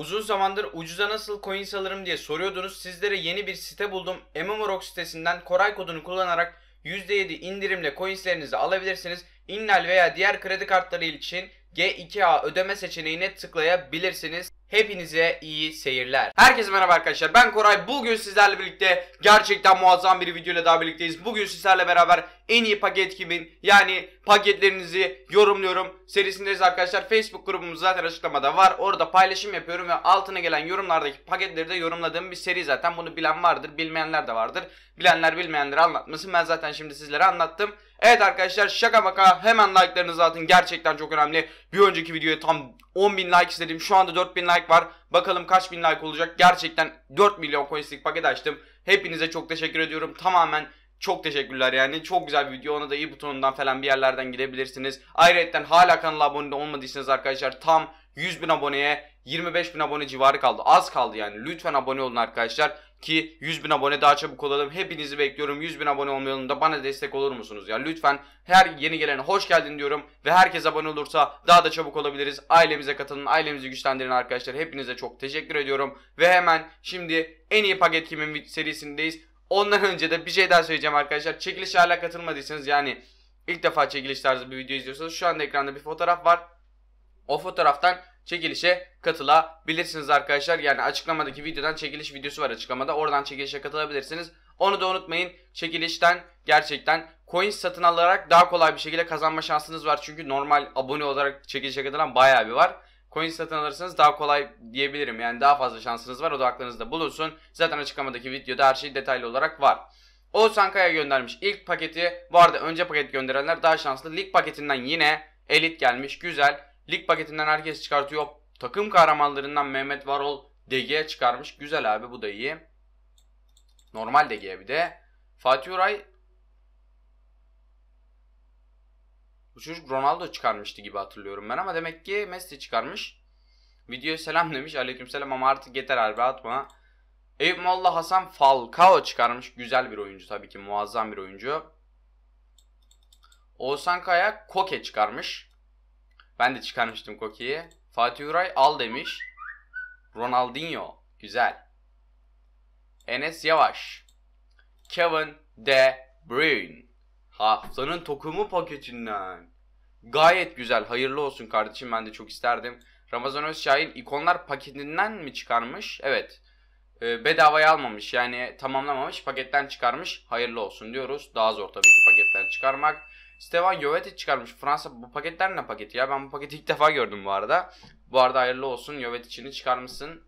Uzun zamandır ucuza nasıl coin alırım diye soruyordunuz. Sizlere yeni bir site buldum. MMOROG sitesinden Koray kodunu kullanarak %7 indirimle coinslerinizi alabilirsiniz. İnnal veya diğer kredi kartları için G2A ödeme seçeneğine tıklayabilirsiniz. Hepinize iyi seyirler. Herkese merhaba arkadaşlar. Ben Koray. Bugün sizlerle birlikte gerçekten muazzam bir videoyla ile daha birlikteyiz. Bugün sizlerle beraber en iyi paket kimin yani paketlerinizi yorumluyorum serisindeyiz arkadaşlar. Facebook grubumuz zaten açıklamada var. Orada paylaşım yapıyorum ve altına gelen yorumlardaki paketleri de yorumladığım bir seri zaten. Bunu bilen vardır, bilmeyenler de vardır. Bilenler bilmeyenleri anlatmasın. Ben zaten şimdi sizlere anlattım. Evet arkadaşlar şaka maka hemen like'larınızı atın. Gerçekten çok önemli. Bir önceki videoya tam 10.000 like istedim. Şu anda 4.000 like var. Bakalım kaç bin like olacak. Gerçekten 4 milyon coinslik paket açtım. Hepinize çok teşekkür ediyorum. Tamamen çok teşekkürler yani. Çok güzel bir video. Ona da iyi butonundan falan bir yerlerden gidebilirsiniz. Ayrıca hala kanala abone olmadıysanız arkadaşlar tam 100 bin aboneye 25 bin abone civarı kaldı. Az kaldı yani. Lütfen abone olun arkadaşlar. Ki 100 bin abone daha çabuk olalım. Hepinizi bekliyorum. 100 bin abone olmayalım da bana destek olur musunuz ya? Lütfen her yeni gelene hoş geldin diyorum. Ve herkes abone olursa daha da çabuk olabiliriz. Ailemize katılın. Ailemizi güçlendirin arkadaşlar. Hepinize çok teşekkür ediyorum. Ve hemen şimdi en iyi paket kimin serisindeyiz. Ondan önce de bir şey daha söyleyeceğim arkadaşlar. Çekiliş hala katılmadıysanız yani ilk defa çekiliş tarzı bir video izliyorsanız şu anda ekranda bir fotoğraf var o fotoğraftan çekilişe katılabilirsiniz arkadaşlar. Yani açıklamadaki videodan çekiliş videosu var açıklamada. Oradan çekilişe katılabilirsiniz. Onu da unutmayın. Çekilişten gerçekten coins satın alarak daha kolay bir şekilde kazanma şansınız var. Çünkü normal abone olarak çekilişe katılan bayağı bir var. Coin satın alırsanız daha kolay diyebilirim. Yani daha fazla şansınız var. O da aklınızda bulunsun. Zaten açıklamadaki videoda her şey detaylı olarak var. Oğuzhan Kaya göndermiş ilk paketi. Bu arada önce paket gönderenler daha şanslı. Lig paketinden yine elit gelmiş. Güzel. Lig paketinden herkes çıkartıyor. Takım kahramanlarından Mehmet Varol DG çıkarmış. Güzel abi bu da iyi. Normal DG bir de. Fatih Uray Bu çocuk Ronaldo çıkarmıştı gibi hatırlıyorum ben ama demek ki Messi çıkarmış. Video selam demiş. selam ama artık yeter abi atma. Eyüp Molla Hasan Falcao çıkarmış. Güzel bir oyuncu tabii ki. Muazzam bir oyuncu. Oğuzhan Kaya Koke çıkarmış. Ben de çıkarmıştım Koki'yi. Fatih Uray al demiş. Ronaldinho. Güzel. Enes Yavaş. Kevin De Bruyne. Haftanın tokumu paketinden. Gayet güzel. Hayırlı olsun kardeşim. Ben de çok isterdim. Ramazan Özşahin ikonlar paketinden mi çıkarmış? Evet. Ee, bedavaya almamış. Yani tamamlamamış. Paketten çıkarmış. Hayırlı olsun diyoruz. Daha zor tabii ki paketten çıkarmak. Stevan Jovetic çıkarmış. Fransa bu paketler ne paketi ya? Ben bu paketi ilk defa gördüm bu arada. Bu arada hayırlı olsun. Jovetic'ini çıkarmışsın.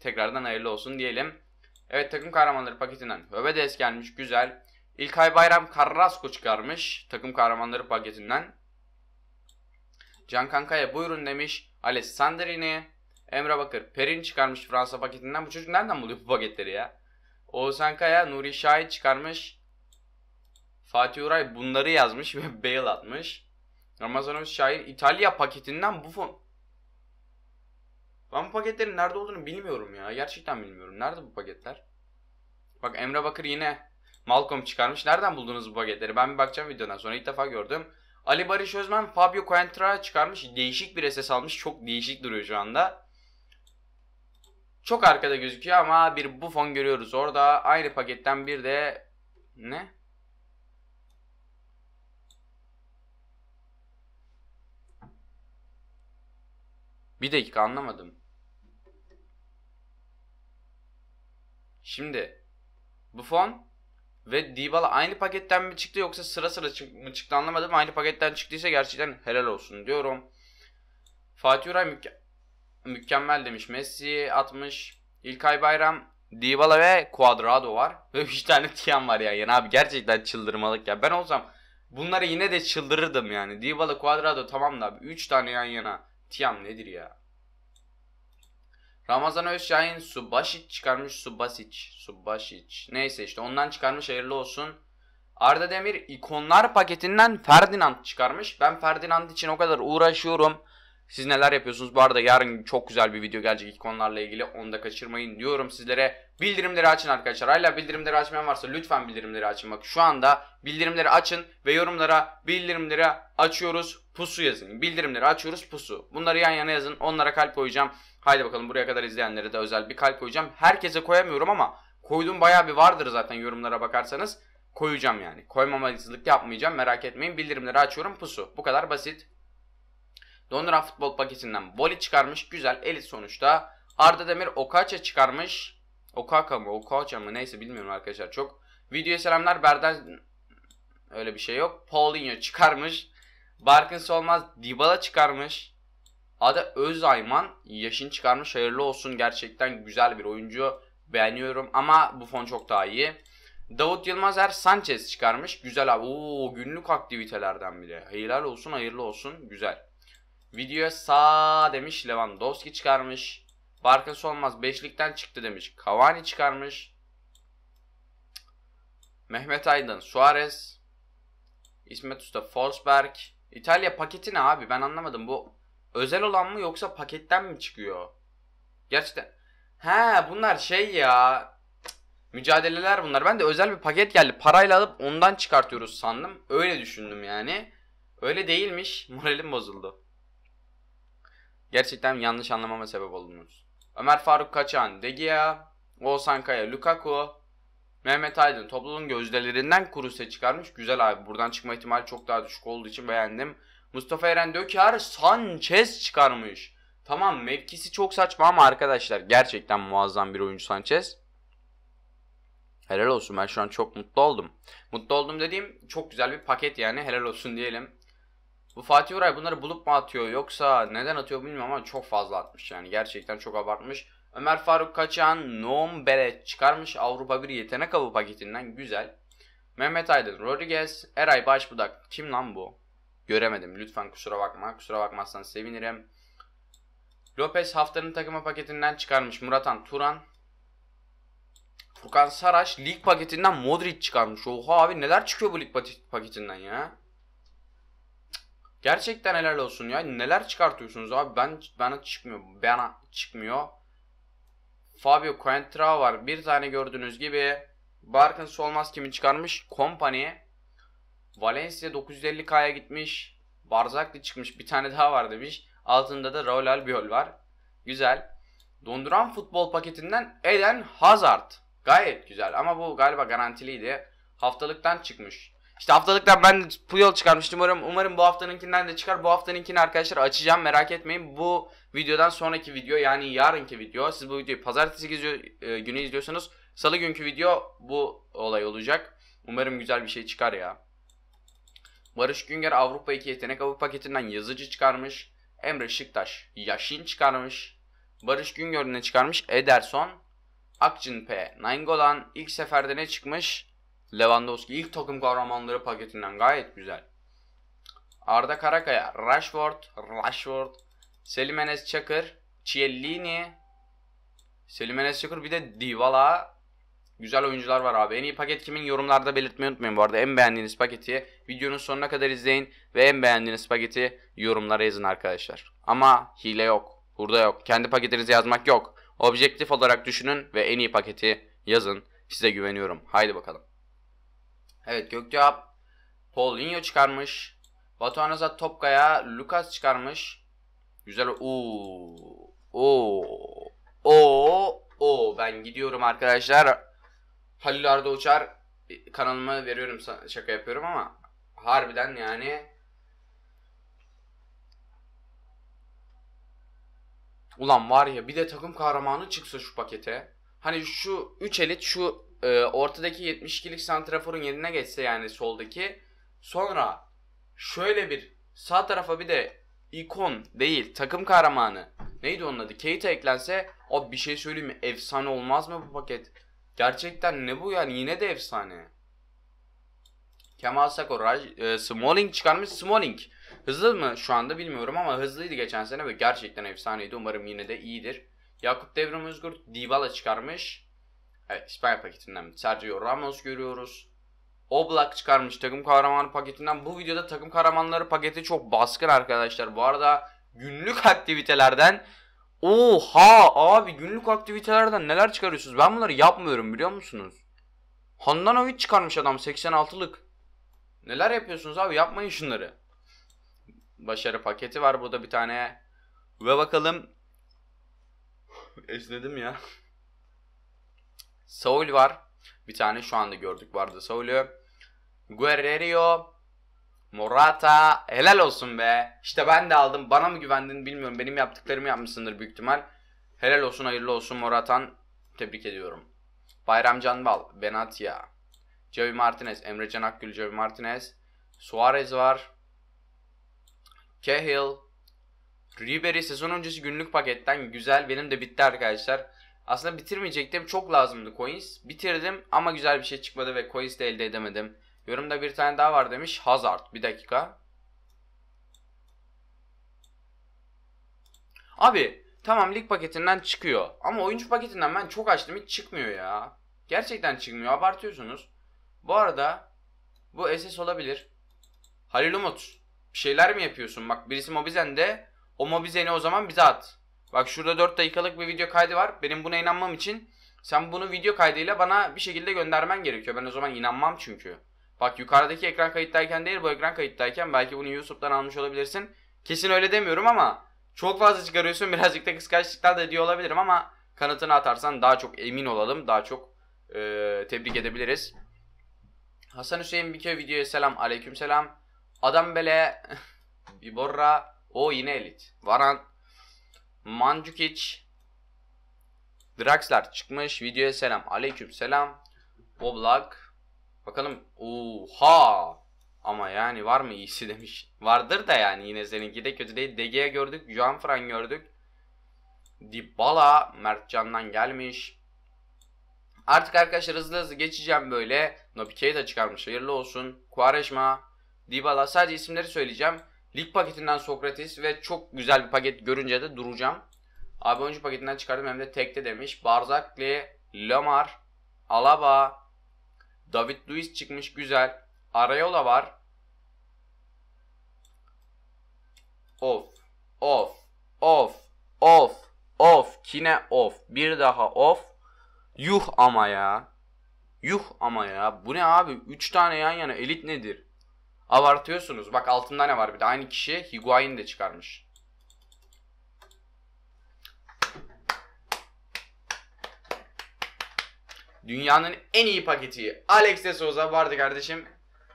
Tekrardan hayırlı olsun diyelim. Evet takım kahramanları paketinden Hövedes gelmiş. Güzel. ay Bayram Carrasco çıkarmış. Takım kahramanları paketinden. Can Kankaya buyurun demiş. Alex Sandrini. Emre Bakır Perin çıkarmış Fransa paketinden. Bu çocuk nereden buluyor bu paketleri ya? Oğuzhan Kaya Nuri Şahit çıkarmış. Fatih Uray bunları yazmış ve bail atmış. Ramazan şair İtalya paketinden Buffon. Ben bu paketlerin nerede olduğunu bilmiyorum ya. Gerçekten bilmiyorum. Nerede bu paketler? Bak Emre Bakır yine Malcolm çıkarmış. Nereden buldunuz bu paketleri? Ben bir bakacağım videodan sonra. ilk defa gördüm. Ali Barış Özmen Fabio Quentra çıkarmış. Değişik bir ses almış. Çok değişik duruyor şu anda. Çok arkada gözüküyor ama bir bufon görüyoruz orada. Aynı paketten bir de ne? Bir dakika anlamadım. Şimdi Buffon ve Dybala aynı paketten mi çıktı yoksa sıra sıra mı çıktı anlamadım. Aynı paketten çıktıysa gerçekten helal olsun diyorum. Fatih Uray müke mükemmel demiş. Messi atmış. İlkay Bayram, Dybala ve Cuadrado var. Ve 3 tane Tiam var ya. Yani abi gerçekten çıldırmalık ya. Ben olsam bunları yine de çıldırırdım yani. Dybala, Cuadrado tamam da abi 3 tane yan yana. Tiyam nedir ya? Ramazan Özşahin Subasic çıkarmış Subasic. Subasic. Neyse işte ondan çıkarmış hayırlı olsun. Arda Demir ikonlar paketinden Ferdinand çıkarmış. Ben Ferdinand için o kadar uğraşıyorum. Siz neler yapıyorsunuz? Bu arada yarın çok güzel bir video gelecek konularla ilgili. Onu da kaçırmayın diyorum sizlere. Bildirimleri açın arkadaşlar. Hala bildirimleri açmayan varsa lütfen bildirimleri açın. Bak şu anda bildirimleri açın ve yorumlara bildirimleri açıyoruz pusu yazın. Bildirimleri açıyoruz pusu. Bunları yan yana yazın. Onlara kalp koyacağım. Haydi bakalım buraya kadar izleyenlere de özel bir kalp koyacağım. Herkese koyamıyorum ama koyduğum bayağı bir vardır zaten yorumlara bakarsanız. Koyacağım yani. Koymamazlık yapmayacağım merak etmeyin. Bildirimleri açıyorum pusu. Bu kadar basit. Londra futbol paketinden voli çıkarmış. Güzel elit sonuçta. Arda Demir Okaça çıkarmış. Okaka mı Okaça mı neyse bilmiyorum arkadaşlar çok. Videoya selamlar Berden öyle bir şey yok. Paulinho çıkarmış. Barkins olmaz Dybala çıkarmış. Adı Özayman yaşın çıkarmış. Hayırlı olsun gerçekten güzel bir oyuncu. Beğeniyorum ama bu fon çok daha iyi. Davut Yılmaz Er Sanchez çıkarmış. Güzel abi. Oo günlük aktivitelerden bile Helal olsun hayırlı olsun. Güzel. Videoya sağ demiş Lewandowski çıkarmış. Barkas olmaz beşlikten çıktı demiş. Cavani çıkarmış. Mehmet Aydın, Suarez, İsmet Usta, Forsberg. İtalya paketi ne abi ben anlamadım. Bu özel olan mı yoksa paketten mi çıkıyor? Gerçekten. He bunlar şey ya. Mücadeleler bunlar. Ben de özel bir paket geldi. Parayla alıp ondan çıkartıyoruz sandım. Öyle düşündüm yani. Öyle değilmiş. Moralim bozuldu gerçekten yanlış anlamama sebep oldunuz. Ömer Faruk Kaçan, De Gea, Oğuzhan Kaya, Lukaku, Mehmet Aydın topluluğun gözdelerinden kuruse çıkarmış. Güzel abi buradan çıkma ihtimali çok daha düşük olduğu için beğendim. Mustafa Eren Döker Sanchez çıkarmış. Tamam mevkisi çok saçma ama arkadaşlar gerçekten muazzam bir oyuncu Sanchez. Helal olsun ben şu an çok mutlu oldum. Mutlu oldum dediğim çok güzel bir paket yani helal olsun diyelim. Bu Fatih Uray bunları bulup mu atıyor yoksa neden atıyor bilmiyorum ama çok fazla atmış yani gerçekten çok abartmış. Ömer Faruk Kaçan Noam Beret çıkarmış Avrupa bir yetenek avı paketinden güzel. Mehmet Aydın Rodriguez, Eray Başbudak kim lan bu? Göremedim lütfen kusura bakma kusura bakmazsan sevinirim. Lopez haftanın takımı paketinden çıkarmış Muratan Turan. Furkan Saraç lig paketinden Modric çıkarmış. Oha abi neler çıkıyor bu lig paketinden ya. Gerçekten helal olsun ya. Neler çıkartıyorsunuz abi? Ben bana çıkmıyor. Bana çıkmıyor. Fabio Quentra var. Bir tane gördüğünüz gibi. Barkın olmaz kimi çıkarmış? Company. Valencia 950k'ya gitmiş. Barzakli çıkmış. Bir tane daha var demiş. Altında da Raul Albiol var. Güzel. Donduran futbol paketinden Eden Hazard. Gayet güzel ama bu galiba garantiliydi. Haftalıktan çıkmış. İşte haftalıktan ben de Puyol çıkarmıştım. Umarım, umarım bu haftanınkinden de çıkar. Bu haftanınkini arkadaşlar açacağım. Merak etmeyin. Bu videodan sonraki video yani yarınki video. Siz bu videoyu pazartesi izliyor, e, günü izliyorsanız salı günkü video bu olay olacak. Umarım güzel bir şey çıkar ya. Barış Günger Avrupa 2 yetenek avı paketinden yazıcı çıkarmış. Emre Şıktaş Yaşin çıkarmış. Barış Güngör ne çıkarmış? Ederson. Akçın P. Nainggolan ilk seferde ne çıkmış? Lewandowski ilk takım kahramanları paketinden gayet güzel. Arda Karakaya, Rashford, Rashford, Selim Çakır, Ciellini, Selim Çakır bir de Dybala. Güzel oyuncular var abi. En iyi paket kimin yorumlarda belirtmeyi unutmayın bu arada. En beğendiğiniz paketi videonun sonuna kadar izleyin ve en beğendiğiniz paketi yorumlara yazın arkadaşlar. Ama hile yok. Burada yok. Kendi paketinizi yazmak yok. Objektif olarak düşünün ve en iyi paketi yazın. Size güveniyorum. Haydi bakalım. Evet Gökçeap Paulinho çıkarmış. Batuhan Azat Topkaya Lucas çıkarmış. Güzel. Oo. Oo. Oo. Oo. Ben gidiyorum arkadaşlar. Halil Arda Uçar e, kanalıma veriyorum şaka yapıyorum ama harbiden yani Ulan var ya bir de takım kahramanı çıksa şu pakete. Hani şu 3 elit şu e, ortadaki 72'lik santraforun yerine geçse yani soldaki. Sonra şöyle bir sağ tarafa bir de ikon değil takım kahramanı neydi onun adı Keita eklense o bir şey söyleyeyim mi efsane olmaz mı bu paket? Gerçekten ne bu yani yine de efsane. Kemal Sako, Raj, e, Smalling çıkarmış Smalling. Hızlı mı şu anda bilmiyorum ama hızlıydı geçen sene ve gerçekten efsaneydi. Umarım yine de iyidir. Yakup Devrim Özgür Dybala çıkarmış. Evet İspanya paketinden Sergio Ramos görüyoruz. Oblak çıkarmış takım kahramanı paketinden. Bu videoda takım kahramanları paketi çok baskın arkadaşlar. Bu arada günlük aktivitelerden Oha abi günlük aktivitelerden neler çıkarıyorsunuz? Ben bunları yapmıyorum biliyor musunuz? Handanovic çıkarmış adam 86'lık. Neler yapıyorsunuz abi yapmayın şunları. Başarı paketi var bu da bir tane. Ve bakalım. Esnedim ya. Saul var. Bir tane şu anda gördük vardı Saul'ü. Guerrero, Morata. Helal olsun be. İşte ben de aldım. Bana mı güvendin bilmiyorum. Benim yaptıklarımı yapmışsındır büyük ihtimal. Helal olsun hayırlı olsun Moratan. Tebrik ediyorum. Bayram Canbal, Benatia, Javi Martinez, Emre Can Akgül, Javi Martinez, Suarez var. Cahill, Ribery sezon öncesi günlük paketten güzel. Benim de bitti arkadaşlar. Aslında bitirmeyecektim. Çok lazımdı coins. Bitirdim ama güzel bir şey çıkmadı ve coins de elde edemedim. Yorumda bir tane daha var demiş. Hazard. Bir dakika. Abi tamam lig paketinden çıkıyor. Ama oyuncu paketinden ben çok açtım hiç çıkmıyor ya. Gerçekten çıkmıyor abartıyorsunuz. Bu arada bu SS olabilir. Halil Umut bir şeyler mi yapıyorsun? Bak birisi Mobizen'de o Mobizen'i o zaman bize at. Bak şurada 4 dakikalık bir video kaydı var. Benim buna inanmam için sen bunu video kaydıyla bana bir şekilde göndermen gerekiyor. Ben o zaman inanmam çünkü. Bak yukarıdaki ekran kayıttayken değil bu ekran kayıttayken belki bunu YouTube'dan almış olabilirsin. Kesin öyle demiyorum ama çok fazla çıkarıyorsun birazcık da kıskançlıklar da diyor olabilirim ama kanıtını atarsan daha çok emin olalım. Daha çok e, tebrik edebiliriz. Hasan Hüseyin bir köy videoya selam. Aleyküm selam. Adam bele. Biborra. O yine elit. Varant. Mandzukic, Draxler çıkmış. Videoya selam. Aleyküm selam. Oblak. Bakalım. Oha. Ama yani var mı iyisi demiş. Vardır da yani yine seninki de kötü değil. DG'ye gördük. Juanfran gördük. Dybala Mertcan'dan gelmiş. Artık arkadaşlar hızlı hızlı geçeceğim böyle. Nobi de çıkarmış. Hayırlı olsun. Quaresma, Dybala sadece isimleri söyleyeceğim. Lig paketinden Sokrates ve çok güzel bir paket görünce de duracağım. Abi oyuncu paketinden çıkardım hem de tekte demiş. Barzakli, Lamar, Alaba, David Luiz çıkmış güzel. Arayola var. Of of of of of kine of Bir daha of. Yuh ama ya. Yuh ama ya. Bu ne abi? 3 tane yan yana elit nedir? Abartıyorsunuz. Bak altında ne var bir de. Aynı kişi Higuain de çıkarmış. Dünyanın en iyi paketi Alex de Souza vardı kardeşim.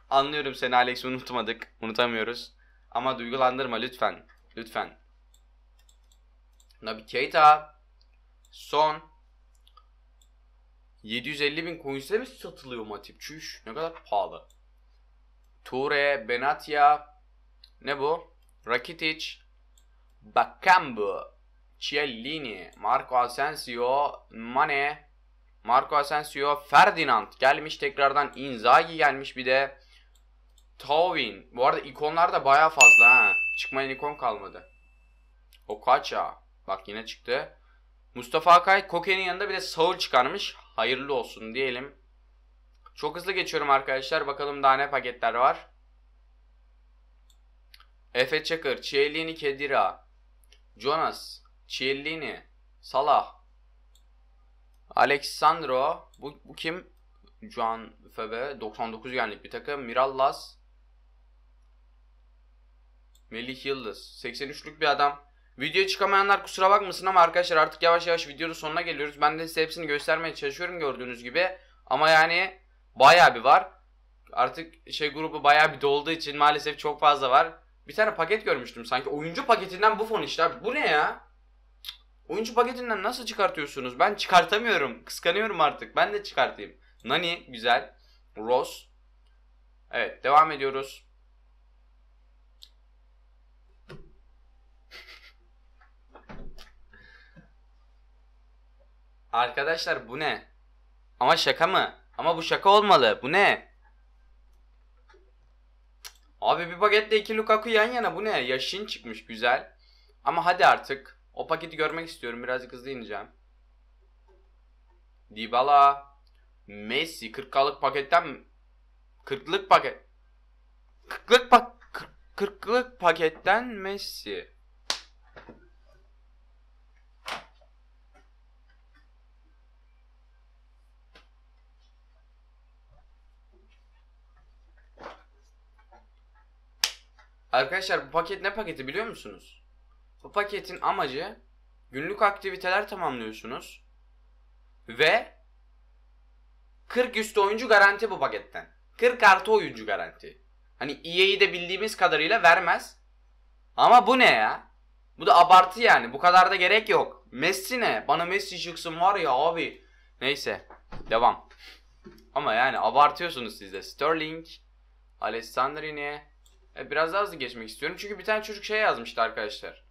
Anlıyorum seni Alex unutmadık. Unutamıyoruz. Ama duygulandırma lütfen. Lütfen. Nabi Keita. Son. 750 bin coins'e mi satılıyor Matip? Çüş ne kadar pahalı. Ture, Benatia, ne bu? Rakitic, Bakambu, Ciellini, Marco Asensio, Mane, Marco Asensio, Ferdinand gelmiş tekrardan Inzaghi gelmiş bir de Tauvin. Bu arada ikonlar da baya fazla ha. Çıkmayan ikon kalmadı. Okaça. Bak yine çıktı. Mustafa Akay Koke'nin yanında bir de Saul çıkarmış. Hayırlı olsun diyelim. Çok hızlı geçiyorum arkadaşlar. Bakalım daha ne paketler var. Efe Çakır, Chiellini Kedira, Jonas, Chiellini, Salah, Alexandro, bu, bu kim? Juan Febe, 99 yenlik bir takım. Mirallas, Melih Yıldız, 83'lük bir adam. Videoya çıkamayanlar kusura bakmasın ama arkadaşlar artık yavaş yavaş videonun sonuna geliyoruz. Ben de size hepsini göstermeye çalışıyorum gördüğünüz gibi. Ama yani Bayağı bir var. Artık şey grubu bayağı bir dolduğu için maalesef çok fazla var. Bir tane paket görmüştüm sanki. Oyuncu paketinden bu fon işte abi. Bu ne ya? Oyuncu paketinden nasıl çıkartıyorsunuz? Ben çıkartamıyorum. Kıskanıyorum artık. Ben de çıkartayım. Nani güzel. Rose. Evet devam ediyoruz. Arkadaşlar bu ne? Ama şaka mı? Ama bu şaka olmalı. Bu ne? Abi bir paketle iki Lukaku yan yana. Bu ne? Yaşın çıkmış güzel. Ama hadi artık. O paketi görmek istiyorum. Birazcık hızlı ineceğim. Dybala. Messi 40'lık paketten 40'lık paket 40'lık pak 40'lık paketten Messi. Arkadaşlar bu paket ne paketi biliyor musunuz? Bu paketin amacı günlük aktiviteler tamamlıyorsunuz ve 40 üstü oyuncu garanti bu paketten. 40 artı oyuncu garanti. Hani EA'yi de bildiğimiz kadarıyla vermez. Ama bu ne ya? Bu da abartı yani. Bu kadar da gerek yok. Messi ne? Bana Messi çıksın var ya abi. Neyse. Devam. Ama yani abartıyorsunuz siz de. Sterling, Alessandrini, e, biraz daha hızlı geçmek istiyorum. Çünkü bir tane çocuk şey yazmıştı arkadaşlar.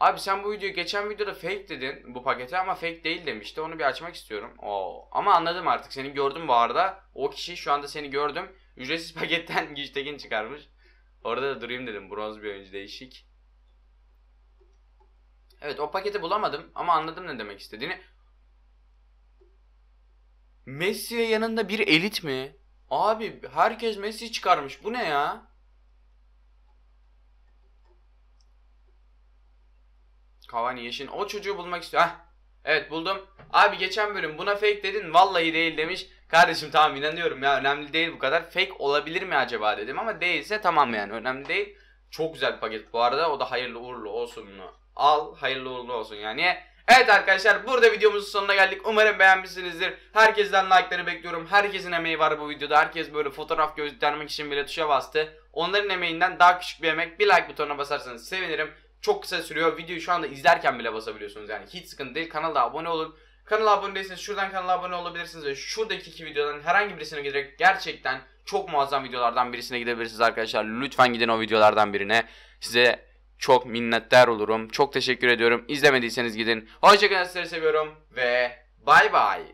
Abi sen bu videoyu geçen videoda fake dedin bu paketi ama fake değil demişti. Onu bir açmak istiyorum. Oo. Ama anladım artık. Seni gördüm bu arada. O kişi şu anda seni gördüm. Ücretsiz paketten Güçtekin çıkarmış. Orada da durayım dedim. Bronz bir oyuncu değişik. Evet o paketi bulamadım ama anladım ne demek istediğini. Messi'ye yanında bir elit mi? Abi herkes Messi çıkarmış. Bu ne ya? Cavani Yeşin. O çocuğu bulmak istiyor. Heh. Evet buldum. Abi geçen bölüm buna fake dedin. Vallahi değil demiş. Kardeşim tamam inanıyorum ya önemli değil bu kadar. Fake olabilir mi acaba dedim ama değilse tamam yani önemli değil. Çok güzel bir paket bu arada. O da hayırlı uğurlu olsun bunu. Al hayırlı uğurlu olsun yani. Evet arkadaşlar burada videomuzun sonuna geldik. Umarım beğenmişsinizdir. Herkesten like'ları bekliyorum. Herkesin emeği var bu videoda. Herkes böyle fotoğraf göstermek için bile tuşa bastı. Onların emeğinden daha küçük bir emek. Bir like butonuna basarsanız sevinirim. Çok kısa sürüyor. Videoyu şu anda izlerken bile basabiliyorsunuz yani. Hiç sıkıntı değil. Kanala abone olun. Kanala abone değilseniz şuradan kanala abone olabilirsiniz ve şuradaki iki videodan herhangi birisine giderek gerçekten çok muazzam videolardan birisine gidebilirsiniz arkadaşlar. Lütfen gidin o videolardan birine. Size çok minnettar olurum. Çok teşekkür ediyorum. İzlemediyseniz gidin. Hoşçakalın sizleri seviyorum ve bay bay.